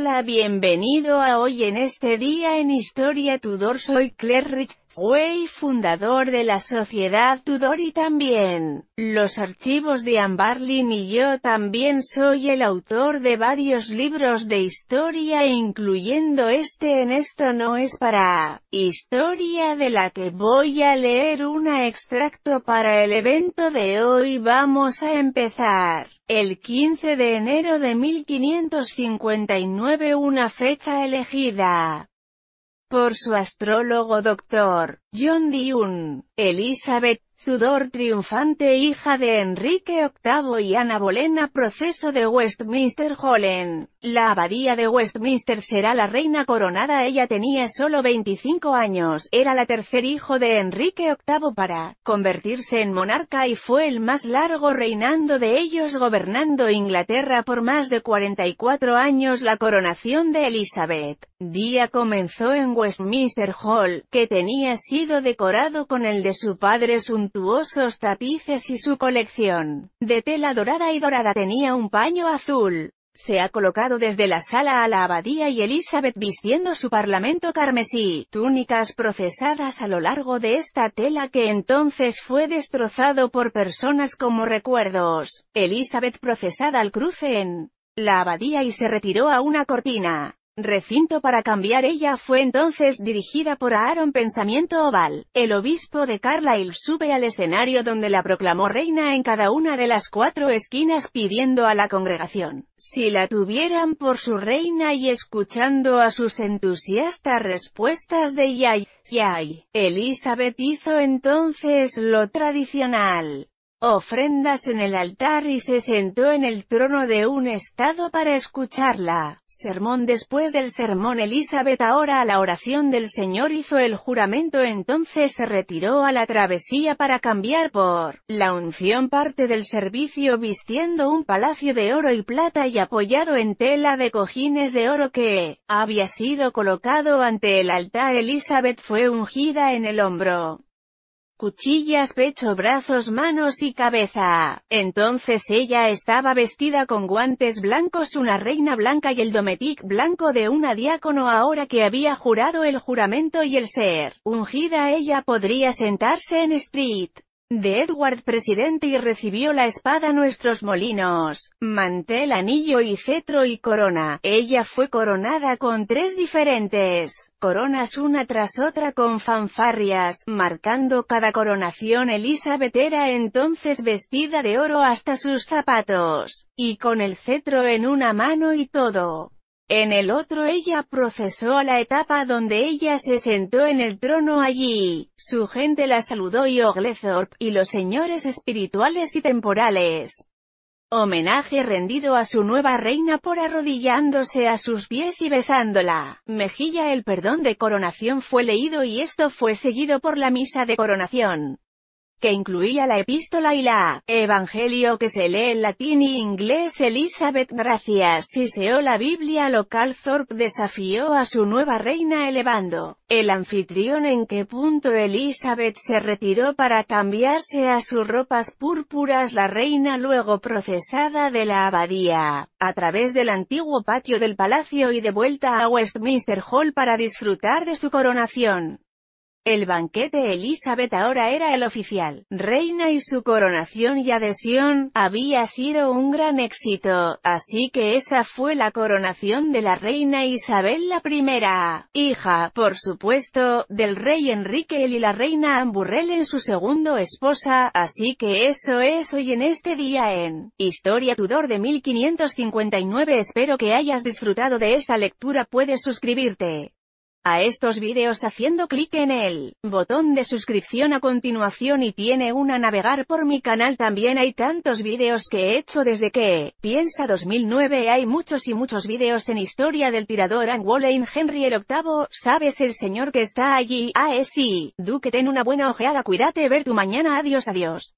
Hola bienvenido a Hoy en este día en Historia Tudor soy Claire fue fundador de la Sociedad Tudor y también, los archivos de Ambarlin y yo también soy el autor de varios libros de historia incluyendo este en Esto no es para historia de la que voy a leer un extracto para el evento de hoy vamos a empezar. El 15 de enero de 1559 una fecha elegida por su astrólogo doctor John Young, Elizabeth Sudor triunfante hija de Enrique VIII y Ana Bolena Proceso de Westminster Holland. La abadía de Westminster será la reina coronada ella tenía solo 25 años, era la tercer hijo de Enrique VIII para convertirse en monarca y fue el más largo reinando de ellos gobernando Inglaterra por más de 44 años la coronación de Elizabeth. Día comenzó en Westminster Hall, que tenía sido decorado con el de su padre un suntuosos tapices y su colección de tela dorada y dorada tenía un paño azul. Se ha colocado desde la sala a la abadía y Elizabeth vistiendo su parlamento carmesí, túnicas procesadas a lo largo de esta tela que entonces fue destrozado por personas como recuerdos. Elizabeth procesada al cruce en la abadía y se retiró a una cortina. Recinto para cambiar ella fue entonces dirigida por Aaron Pensamiento Oval. El obispo de Carlisle sube al escenario donde la proclamó reina en cada una de las cuatro esquinas pidiendo a la congregación, si la tuvieran por su reina y escuchando a sus entusiastas respuestas de Yay, Yay. Elizabeth hizo entonces lo tradicional ofrendas en el altar y se sentó en el trono de un estado para escucharla. Sermón Después del sermón Elizabeth ahora a la oración del Señor hizo el juramento entonces se retiró a la travesía para cambiar por la unción parte del servicio vistiendo un palacio de oro y plata y apoyado en tela de cojines de oro que había sido colocado ante el altar Elizabeth fue ungida en el hombro cuchillas, pecho, brazos, manos y cabeza. Entonces ella estaba vestida con guantes blancos, una reina blanca y el dometic blanco de una diácono ahora que había jurado el juramento y el ser. Ungida ella podría sentarse en street de Edward presidente y recibió la espada nuestros molinos, mantel, anillo y cetro y corona. Ella fue coronada con tres diferentes coronas una tras otra con fanfarrias, marcando cada coronación Elizabeth era entonces vestida de oro hasta sus zapatos, y con el cetro en una mano y todo. En el otro ella procesó a la etapa donde ella se sentó en el trono allí, su gente la saludó y Oglethorpe, y los señores espirituales y temporales. Homenaje rendido a su nueva reina por arrodillándose a sus pies y besándola. Mejilla el perdón de coronación fue leído y esto fue seguido por la misa de coronación que incluía la epístola y la Evangelio que se lee en latín y inglés. Elizabeth Gracias siseó la Biblia local. Thorpe desafió a su nueva reina elevando el anfitrión en qué punto Elizabeth se retiró para cambiarse a sus ropas púrpuras. La reina luego procesada de la abadía, a través del antiguo patio del palacio y de vuelta a Westminster Hall para disfrutar de su coronación. El banquete Elizabeth ahora era el oficial, reina y su coronación y adhesión, había sido un gran éxito, así que esa fue la coronación de la reina Isabel I, hija, por supuesto, del rey Enrique el y la reina Amburrell en su segundo esposa, así que eso es hoy en este día en Historia Tudor de 1559 espero que hayas disfrutado de esta lectura puedes suscribirte a estos vídeos haciendo clic en el botón de suscripción a continuación y tiene una navegar por mi canal también hay tantos vídeos que he hecho desde que piensa 2009 hay muchos y muchos vídeos en historia del tirador Anne walling Henry el octavo sabes el señor que está allí ah es eh, sí, Duque ten una buena ojeada cuídate ver tu mañana adiós adiós